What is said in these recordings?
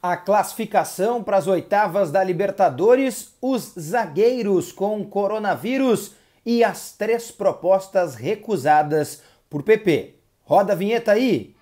A classificação para as oitavas da Libertadores, os zagueiros com coronavírus e as três propostas recusadas por PP. Roda a vinheta aí!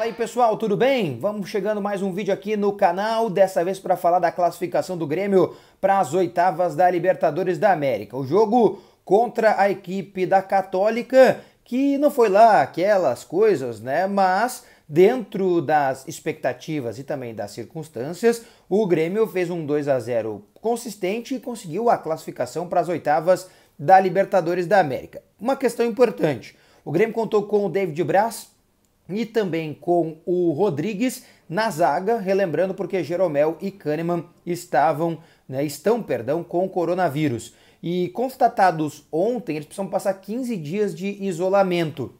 Fala aí pessoal, tudo bem? Vamos chegando mais um vídeo aqui no canal, dessa vez para falar da classificação do Grêmio para as oitavas da Libertadores da América. O jogo contra a equipe da Católica, que não foi lá aquelas coisas, né? Mas dentro das expectativas e também das circunstâncias, o Grêmio fez um 2 a 0 consistente e conseguiu a classificação para as oitavas da Libertadores da América. Uma questão importante: o Grêmio contou com o David Braz e também com o Rodrigues na zaga, relembrando porque Jeromel e Kahneman estavam, né, estão, perdão, com coronavírus. E constatados ontem, eles precisam passar 15 dias de isolamento.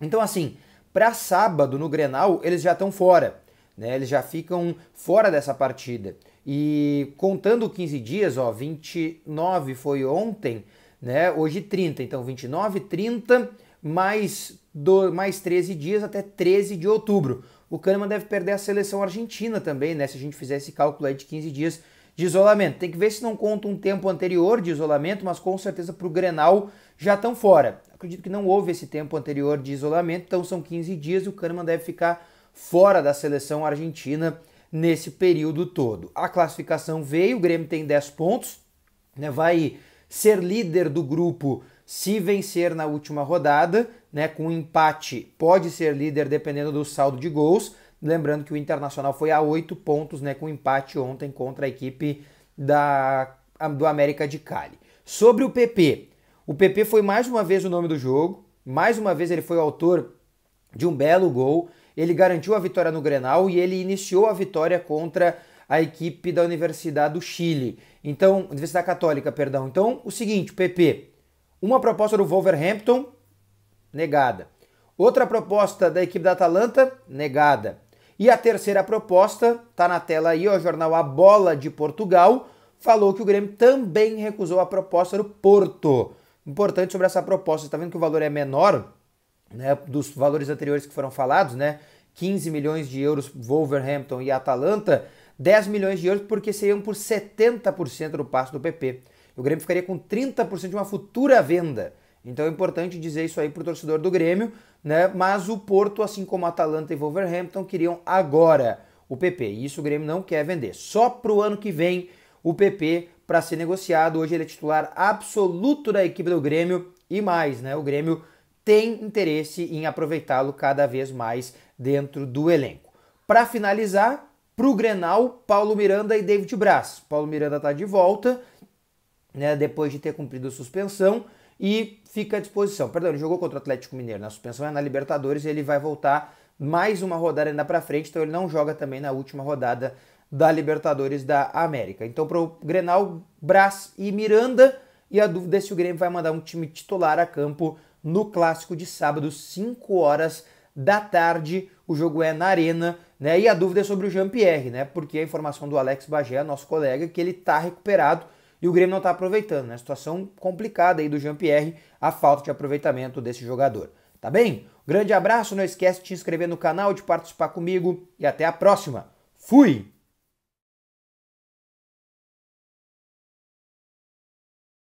Então assim, para sábado no Grenal, eles já estão fora, né? Eles já ficam fora dessa partida. E contando 15 dias, ó, 29 foi ontem, né? Hoje 30, então 29, 30 mais, do, mais 13 dias até 13 de outubro. O Kahneman deve perder a seleção argentina também, né? Se a gente fizer esse cálculo aí de 15 dias de isolamento. Tem que ver se não conta um tempo anterior de isolamento, mas com certeza para o Grenal já estão fora. Acredito que não houve esse tempo anterior de isolamento, então são 15 dias e o Kahneman deve ficar fora da seleção argentina nesse período todo. A classificação veio, o Grêmio tem 10 pontos, né? vai ser líder do grupo se vencer na última rodada, né, com empate, pode ser líder dependendo do saldo de gols. Lembrando que o Internacional foi a oito pontos né, com empate ontem contra a equipe da, do América de Cali. Sobre o PP, o PP foi mais uma vez o nome do jogo, mais uma vez ele foi o autor de um belo gol. Ele garantiu a vitória no Grenal e ele iniciou a vitória contra a equipe da Universidade do Chile. Então, Universidade Católica, perdão. Então, o seguinte, PP, uma proposta do Wolverhampton, negada. Outra proposta da equipe da Atalanta, negada. E a terceira proposta, tá na tela aí, ó, o jornal A Bola de Portugal, falou que o Grêmio também recusou a proposta do Porto. Importante sobre essa proposta, tá vendo que o valor é menor, né, dos valores anteriores que foram falados, né? 15 milhões de euros Wolverhampton e Atalanta, 10 milhões de euros porque seriam por 70% do passo do PP o Grêmio ficaria com 30% de uma futura venda. Então é importante dizer isso aí para o torcedor do Grêmio, né? Mas o Porto, assim como Atalanta e Wolverhampton, queriam agora o PP. E isso o Grêmio não quer vender. Só para o ano que vem o PP para ser negociado. Hoje ele é titular absoluto da equipe do Grêmio e mais, né? O Grêmio tem interesse em aproveitá-lo cada vez mais dentro do elenco. Para finalizar, para o Grenal, Paulo Miranda e David Braz. Paulo Miranda está de volta né, depois de ter cumprido a suspensão e fica à disposição. Perdão, ele jogou contra o Atlético Mineiro na suspensão, é na Libertadores e ele vai voltar mais uma rodada ainda para frente, então ele não joga também na última rodada da Libertadores da América. Então para o Grenal, Brás e Miranda, e a dúvida é se o Grêmio vai mandar um time titular a campo no clássico de sábado, 5 horas da tarde. O jogo é na Arena, né? E a dúvida é sobre o Jean-Pierre, né? Porque a informação do Alex Bagé, nosso colega, que ele está recuperado, e o Grêmio não está aproveitando, né? Situação complicada aí do Jean-Pierre, a falta de aproveitamento desse jogador. Tá bem? Grande abraço, não esquece de se inscrever no canal, de participar comigo e até a próxima. Fui!